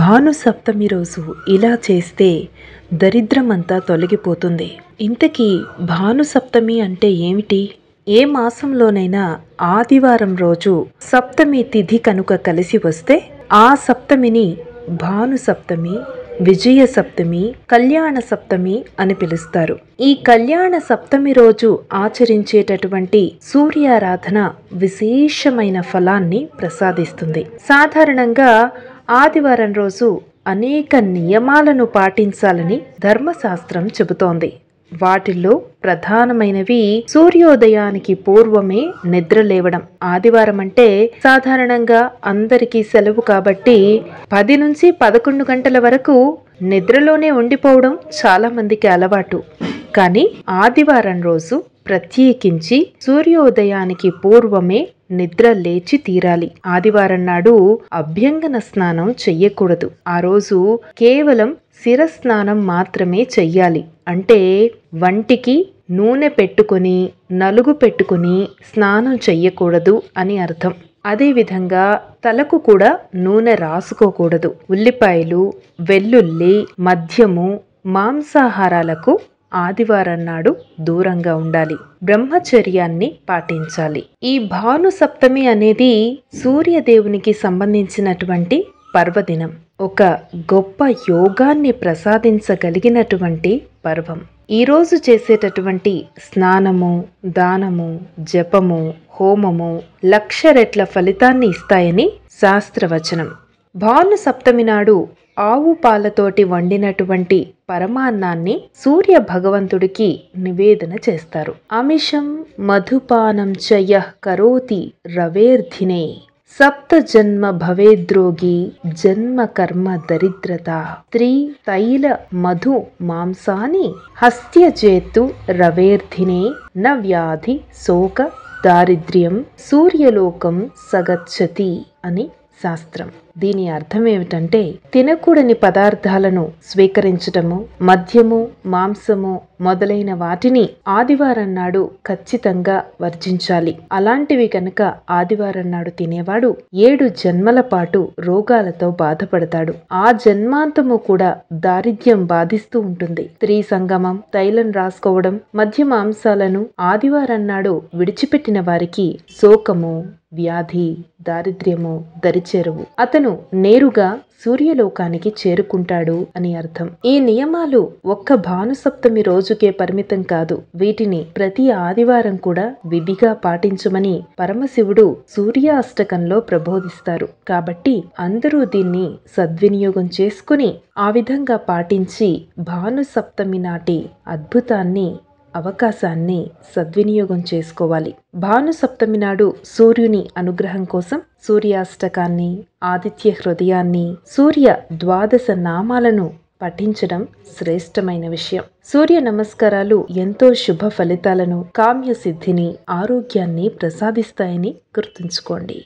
భానుసప్తమి రోజు ఇలా చేస్తే దరిద్రమంతా తొలగిపోతుంది ఇంతకీ భానుసప్తమి అంటే ఏమిటి ఏ మాసంలోనైనా ఆదివారం రోజు సప్తమి తిథి కనుక కలిసి వస్తే ఆ సప్తమిని భానుసప్తమి విజయ సప్తమి కళ్యాణ సప్తమి అని పిలుస్తారు ఈ కళ్యాణ సప్తమి రోజు ఆచరించేటటువంటి సూర్యారాధన విశేషమైన ఫలాన్ని ప్రసాదిస్తుంది సాధారణంగా ఆదివారం రోజు అనేక నియమాలను పాటించాలని ధర్మశాస్త్రం చెబుతోంది వాటిల్లో ప్రధానమైనవి సూర్యోదయానికి పూర్వమే నిద్ర లేవడం ఆదివారం అంటే సాధారణంగా అందరికీ సెలవు కాబట్టి పది నుంచి పదకొండు గంటల వరకు నిద్రలోనే ఉండిపోవడం చాలా మందికి అలవాటు కానీ ఆదివారం రోజు ప్రత్యేకించి సూర్యోదయానికి పూర్వమే నిద్ర లేచి తీరాలి ఆదివారం నాడు అభ్యంగన స్నానం చెయ్యకూడదు ఆ రోజు కేవలం శిరస్నానం మాత్రమే చెయ్యాలి అంటే వంటికి నూనె పెట్టుకుని నలుగు పెట్టుకుని స్నానం చెయ్యకూడదు అని అర్థం అదేవిధంగా తలకు కూడా నూనె రాసుకోకూడదు ఉల్లిపాయలు వెల్లుల్లి మద్యము మాంసాహారాలకు ఆదివారం నాడు దూరంగా ఉండాలి బ్రహ్మచర్యాన్ని పాటించాలి ఈ భాను సప్తమి అనేది సూర్యదేవునికి సంబంధించినటువంటి పర్వదినం ఒక గొప్ప యోగాన్ని ప్రసాదించగలిగినటువంటి పర్వం ఈరోజు చేసేటటువంటి స్నానము దానము జపము హోమము లక్ష రెట్ల ఫలితాన్ని ఇస్తాయని శాస్త్రవచనం భాను సప్తమి నాడు ఆవు పాలతోటి వండినటువంటి పరమాన్నాన్ని సూర్య భగవంతుడికి నివేదన చేస్తారు అమిషం మధుపానం చయ కరోతి రవేర్ధినే సప్త జన్మ భవేద్రోగి జన్మ కర్మ దరిద్రత స్త్రీ తైల మధు మాంసాని హస్త్యజేతు రవేర్ధినే న వ్యాధి శోక దారిద్ర్యం సూర్యలోకం సగచ్చతి అని శాస్త్రం దీని అర్థం ఏమిటంటే తినకూడని పదార్థాలను స్వీకరించటము మద్యము మాంసము మొదలైన వాటిని ఆదివారం నాడు ఖచ్చితంగా వర్జించాలి అలాంటివి కనుక ఆదివారం నాడు తినేవాడు ఏడు జన్మల పాటు రోగాలతో బాధపడతాడు ఆ జన్మాంతము కూడా దారిద్ర్యం బాధిస్తూ ఉంటుంది స్త్రీ సంగమం తైలం రాసుకోవడం మధ్య మాంసాలను ఆదివారం నాడు విడిచిపెట్టిన వారికి శోకము వ్యాధి దారిద్ర్యము దరిచేరువు అతను అతను నేరుగా సూర్యలోకానికి చేరుకుంటాడు అని అర్థం ఈ నియమాలు ఒక్క భానుసప్తమి రోజుకే పరిమితం కాదు వీటిని ప్రతి ఆదివారం కూడా విధిగా పాటించమని పరమశివుడు సూర్య అష్టకంలో ప్రబోధిస్తారు కాబట్టి అందరూ దీన్ని సద్వినియోగం చేసుకుని ఆ విధంగా పాటించి భానుసప్తమి నాటి అద్భుతాన్ని అవకాశాన్ని సద్వినియోగం చేసుకోవాలి భానుసప్తమి నాడు సూర్యుని అనుగ్రహం కోసం సూర్యాష్టకాన్ని ఆదిత్య హృదయాన్ని సూర్య ద్వాదశ నామాలను పఠించడం శ్రేష్టమైన విషయం సూర్య నమస్కారాలు ఎంతో శుభ ఫలితాలను కామ్య సిద్ధిని ఆరోగ్యాన్ని ప్రసాదిస్తాయని గుర్తుంచుకోండి